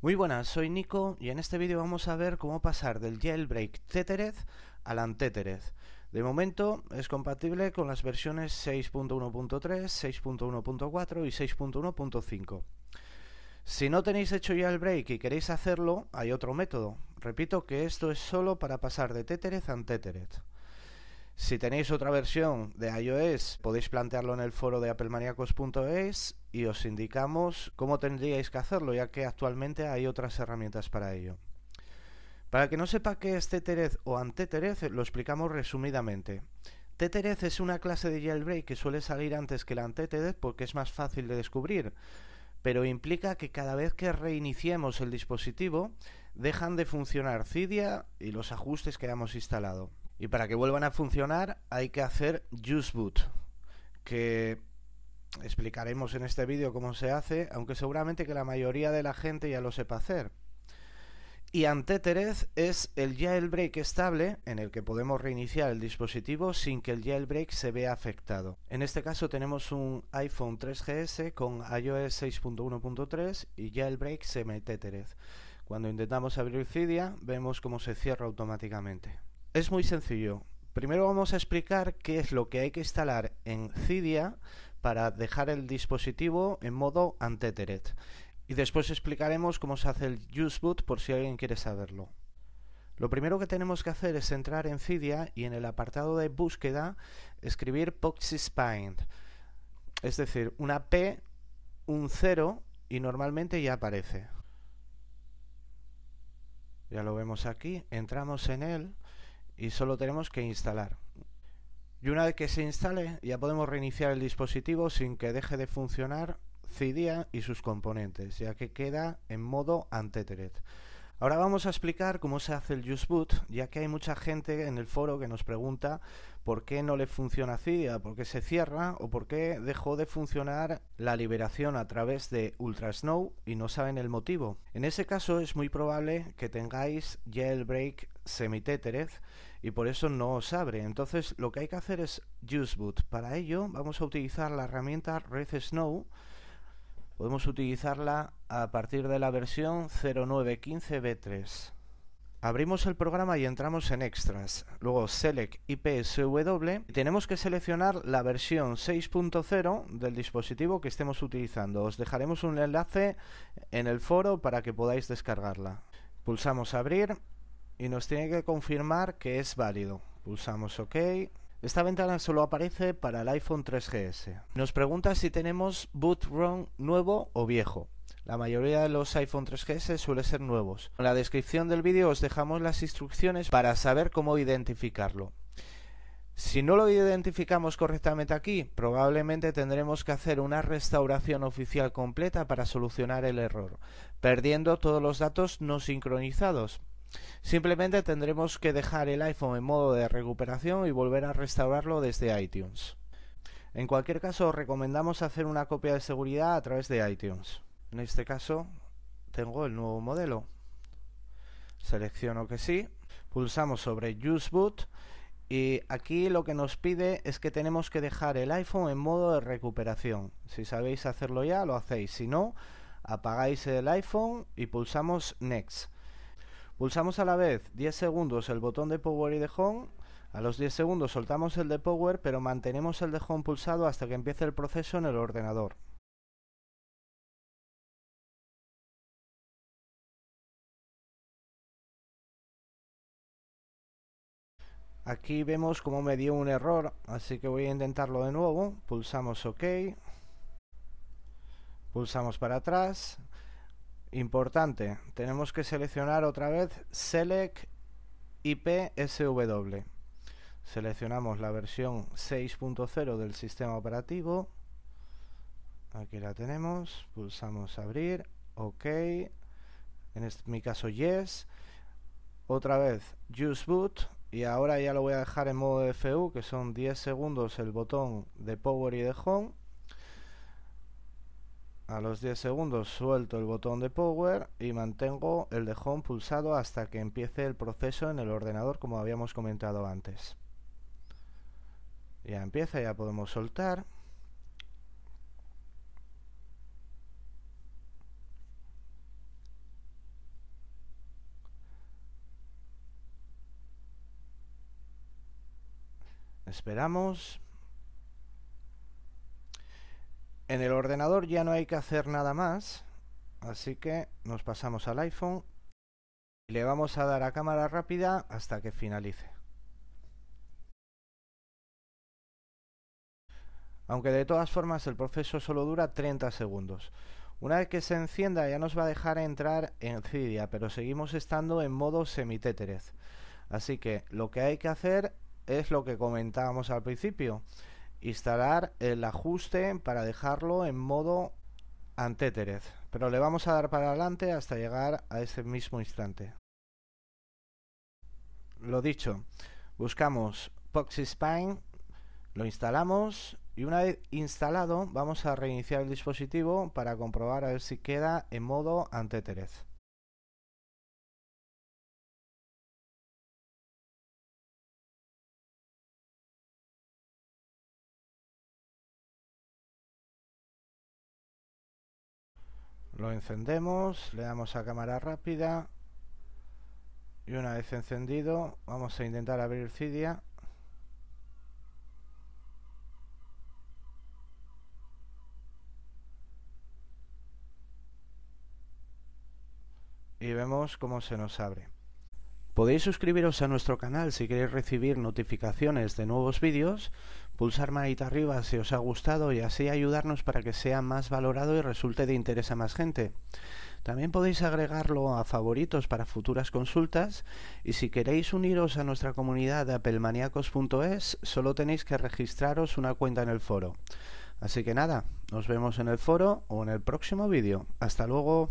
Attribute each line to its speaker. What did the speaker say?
Speaker 1: Muy buenas, soy Nico y en este vídeo vamos a ver cómo pasar del jailbreak Tethered al Antethered. De momento es compatible con las versiones 6.1.3, 6.1.4 y 6.1.5. Si no tenéis hecho el jailbreak y queréis hacerlo, hay otro método. Repito que esto es solo para pasar de Tethered a Antethered. Si tenéis otra versión de iOS, podéis plantearlo en el foro de applemaniacos.es y os indicamos cómo tendríais que hacerlo, ya que actualmente hay otras herramientas para ello. Para que no sepa qué es Tethered o Antethered, lo explicamos resumidamente. Tethered es una clase de jailbreak que suele salir antes que la Antethered porque es más fácil de descubrir, pero implica que cada vez que reiniciemos el dispositivo, dejan de funcionar Cydia y los ajustes que hayamos instalado. Y para que vuelvan a funcionar hay que hacer Boot, que explicaremos en este vídeo cómo se hace, aunque seguramente que la mayoría de la gente ya lo sepa hacer. Y Anteterez es el jailbreak estable en el que podemos reiniciar el dispositivo sin que el jailbreak se vea afectado. En este caso tenemos un iPhone 3GS con iOS 6.1.3 y jailbreak semi Cuando intentamos abrir Cydia vemos cómo se cierra automáticamente. Es muy sencillo. Primero vamos a explicar qué es lo que hay que instalar en Cydia para dejar el dispositivo en modo anteteret Y después explicaremos cómo se hace el useboot por si alguien quiere saberlo. Lo primero que tenemos que hacer es entrar en Cydia y en el apartado de búsqueda escribir Spind. Es decir, una P, un 0 y normalmente ya aparece. Ya lo vemos aquí, entramos en él y solo tenemos que instalar. Y una vez que se instale ya podemos reiniciar el dispositivo sin que deje de funcionar Cydia y sus componentes, ya que queda en modo antethered Ahora vamos a explicar cómo se hace el boot ya que hay mucha gente en el foro que nos pregunta por qué no le funciona Cydia, por qué se cierra o por qué dejó de funcionar la liberación a través de Ultrasnow y no saben el motivo. En ese caso es muy probable que tengáis jailbreak semitéteres y por eso no os abre. Entonces lo que hay que hacer es useboot. Para ello vamos a utilizar la herramienta Red Snow. Podemos utilizarla a partir de la versión 0915b3. Abrimos el programa y entramos en Extras. Luego Select IPSW. Tenemos que seleccionar la versión 6.0 del dispositivo que estemos utilizando. Os dejaremos un enlace en el foro para que podáis descargarla. Pulsamos Abrir y nos tiene que confirmar que es válido. Pulsamos OK. Esta ventana solo aparece para el iPhone 3GS. Nos pregunta si tenemos boot ROM nuevo o viejo. La mayoría de los iPhone 3GS suele ser nuevos. En la descripción del vídeo os dejamos las instrucciones para saber cómo identificarlo. Si no lo identificamos correctamente aquí, probablemente tendremos que hacer una restauración oficial completa para solucionar el error, perdiendo todos los datos no sincronizados. Simplemente tendremos que dejar el iPhone en modo de recuperación y volver a restaurarlo desde iTunes. En cualquier caso, recomendamos hacer una copia de seguridad a través de iTunes. En este caso, tengo el nuevo modelo. Selecciono que sí, pulsamos sobre Use Boot y aquí lo que nos pide es que tenemos que dejar el iPhone en modo de recuperación. Si sabéis hacerlo ya, lo hacéis. Si no, apagáis el iPhone y pulsamos Next. Pulsamos a la vez 10 segundos el botón de Power y de Home. A los 10 segundos soltamos el de Power, pero mantenemos el de Home pulsado hasta que empiece el proceso en el ordenador. Aquí vemos cómo me dio un error, así que voy a intentarlo de nuevo. Pulsamos OK. Pulsamos para atrás. Importante, tenemos que seleccionar otra vez Select IPSW. Seleccionamos la versión 6.0 del sistema operativo. Aquí la tenemos, pulsamos abrir, OK. En este, mi caso, yes. Otra vez, use boot. Y ahora ya lo voy a dejar en modo FU, que son 10 segundos el botón de power y de home. A los 10 segundos suelto el botón de power y mantengo el de home pulsado hasta que empiece el proceso en el ordenador como habíamos comentado antes. Ya empieza, ya podemos soltar. Esperamos. En el ordenador ya no hay que hacer nada más, así que nos pasamos al iPhone y le vamos a dar a cámara rápida hasta que finalice. Aunque de todas formas el proceso solo dura 30 segundos. Una vez que se encienda ya nos va a dejar entrar en Cydia, pero seguimos estando en modo semitéterez. Así que lo que hay que hacer es lo que comentábamos al principio instalar el ajuste para dejarlo en modo antetered, pero le vamos a dar para adelante hasta llegar a ese mismo instante. Lo dicho, buscamos Poxy Spine, lo instalamos y una vez instalado vamos a reiniciar el dispositivo para comprobar a ver si queda en modo antetered. Lo encendemos, le damos a cámara rápida y una vez encendido vamos a intentar abrir Cydia. Y vemos cómo se nos abre. Podéis suscribiros a nuestro canal si queréis recibir notificaciones de nuevos vídeos, pulsar manita arriba si os ha gustado y así ayudarnos para que sea más valorado y resulte de interés a más gente. También podéis agregarlo a favoritos para futuras consultas y si queréis uniros a nuestra comunidad de apelmaniacos.es solo tenéis que registraros una cuenta en el foro. Así que nada, nos vemos en el foro o en el próximo vídeo. Hasta luego.